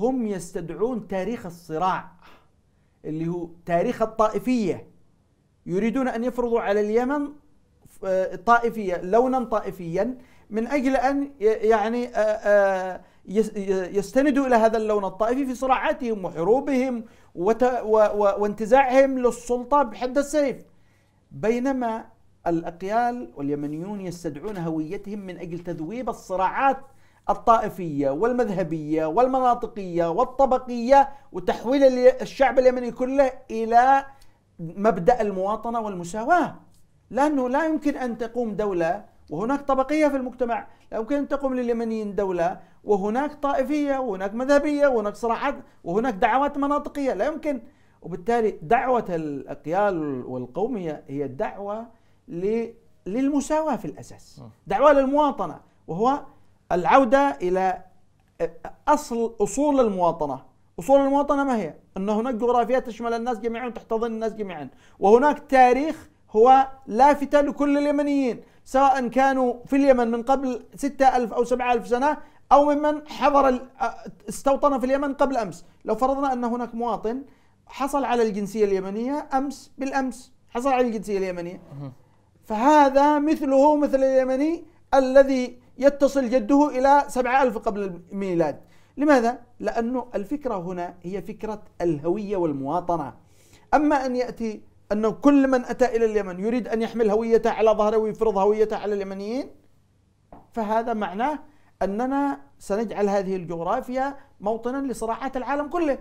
هم يستدعون تاريخ الصراع اللي هو تاريخ الطائفية يريدون أن يفرضوا على اليمن آه، طائفية لونا طائفيا من أجل أن يعني آه، آه، يستندوا إلى هذا اللون الطائفي في صراعاتهم وحروبهم وانتزاعهم للسلطة بحد السيف بينما الأقيال واليمنيون يستدعون هويتهم من أجل تذويب الصراعات الطائفية والمذهبية والمناطقية والطبقية وتحويل الشعب اليمني كله إلى مبدأ المواطنة والمساواة لأنه لا يمكن أن تقوم دولة وهناك طبقية في المجتمع لا يمكن أن تقوم لليمنيين دولة وهناك طائفية وهناك مذهبية وهناك صراعات وهناك دعوات مناطقية لا يمكن وبالتالي دعوة الأقيال والقومية هي دعوة للمساواة في الأساس دعوة للمواطنة وهو العودة إلى أصل أصول المواطنة أصول المواطنة ما هي؟ أن هناك جغرافيا تشمل الناس جميعا وتحتضن الناس جميعا وهناك تاريخ هو لافتة لكل اليمنيين سواء كانوا في اليمن من قبل 6000 أو 7000 سنة أو ممن حضر استوطن في اليمن قبل أمس لو فرضنا أن هناك مواطن حصل على الجنسية اليمنية أمس بالأمس حصل على الجنسية اليمنية فهذا مثله مثل اليمني الذي يتصل جده إلى سبعة ألف قبل الميلاد لماذا؟ لأنه الفكرة هنا هي فكرة الهوية والمواطنة أما أن يأتي أنه كل من أتى إلى اليمن يريد أن يحمل هويته على ظهره ويفرض هويته على اليمنيين فهذا معناه أننا سنجعل هذه الجغرافيا موطنا لصراعات العالم كله